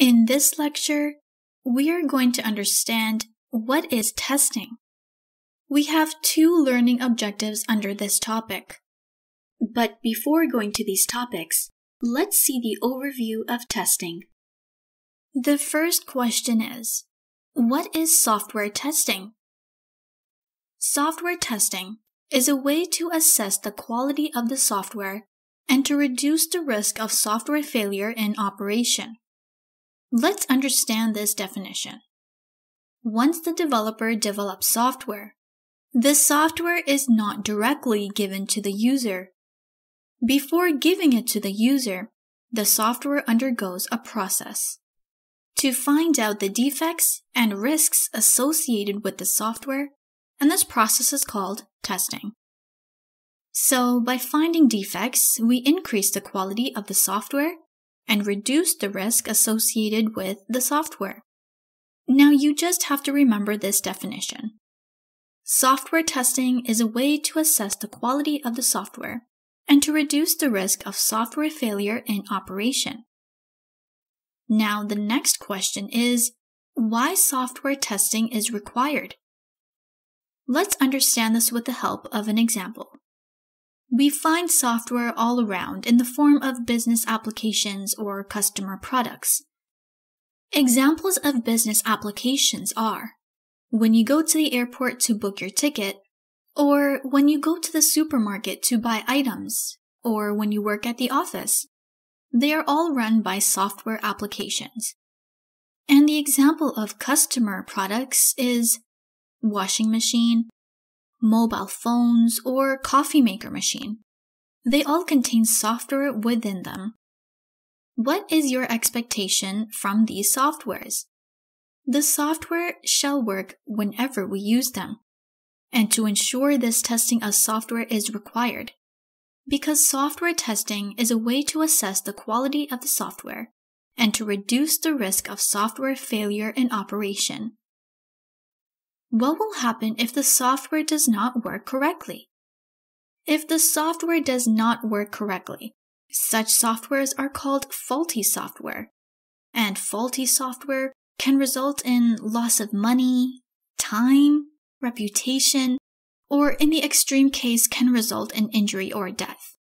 In this lecture, we are going to understand what is testing. We have two learning objectives under this topic. But before going to these topics, let's see the overview of testing. The first question is, what is software testing? Software testing is a way to assess the quality of the software and to reduce the risk of software failure in operation. Let's understand this definition. Once the developer develops software, this software is not directly given to the user. Before giving it to the user, the software undergoes a process. To find out the defects and risks associated with the software, and this process is called testing. So, by finding defects, we increase the quality of the software and reduce the risk associated with the software. Now you just have to remember this definition. Software testing is a way to assess the quality of the software and to reduce the risk of software failure in operation. Now the next question is, why software testing is required? Let's understand this with the help of an example. We find software all around in the form of business applications or customer products. Examples of business applications are when you go to the airport to book your ticket, or when you go to the supermarket to buy items, or when you work at the office. They are all run by software applications. And the example of customer products is washing machine, mobile phones, or coffee maker machine. They all contain software within them. What is your expectation from these softwares? The software shall work whenever we use them. And to ensure this testing of software is required, because software testing is a way to assess the quality of the software and to reduce the risk of software failure in operation. What will happen if the software does not work correctly? If the software does not work correctly, such softwares are called faulty software. And faulty software can result in loss of money, time, reputation, or in the extreme case can result in injury or death.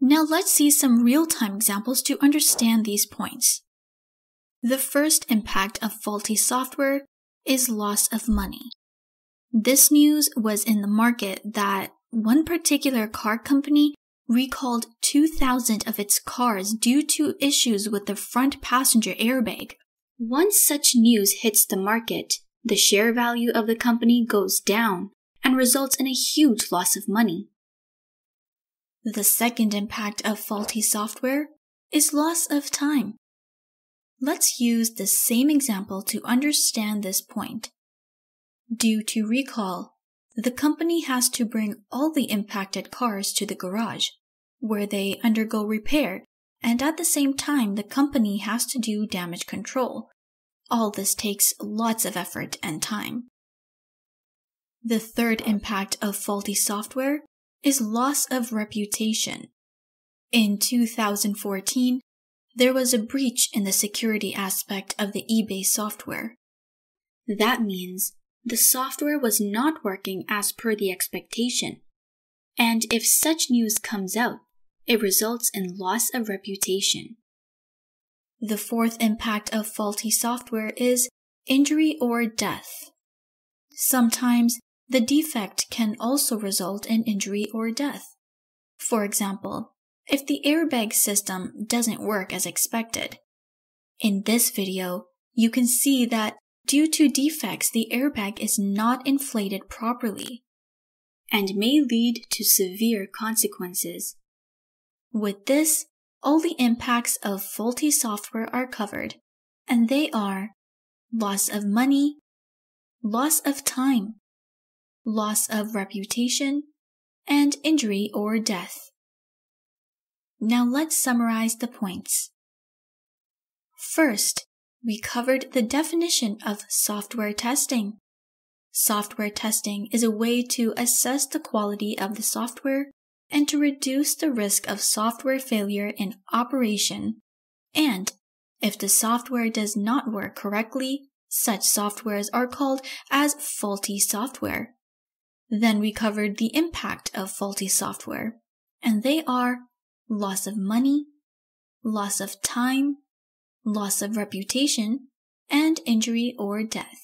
Now let's see some real-time examples to understand these points. The first impact of faulty software is loss of money. This news was in the market that one particular car company recalled 2,000 of its cars due to issues with the front passenger airbag. Once such news hits the market, the share value of the company goes down and results in a huge loss of money. The second impact of faulty software is loss of time. Let's use the same example to understand this point. Due to recall, the company has to bring all the impacted cars to the garage, where they undergo repair, and at the same time the company has to do damage control. All this takes lots of effort and time. The third impact of faulty software is loss of reputation. In 2014, there was a breach in the security aspect of the eBay software. That means the software was not working as per the expectation. And if such news comes out, it results in loss of reputation. The fourth impact of faulty software is injury or death. Sometimes the defect can also result in injury or death. For example, if the airbag system doesn't work as expected. In this video, you can see that due to defects, the airbag is not inflated properly and may lead to severe consequences. With this, all the impacts of faulty software are covered, and they are loss of money, loss of time, loss of reputation, and injury or death. Now let's summarize the points. First, we covered the definition of software testing. Software testing is a way to assess the quality of the software and to reduce the risk of software failure in operation. And if the software does not work correctly, such softwares are called as faulty software. Then we covered the impact of faulty software, and they are loss of money, loss of time, loss of reputation, and injury or death.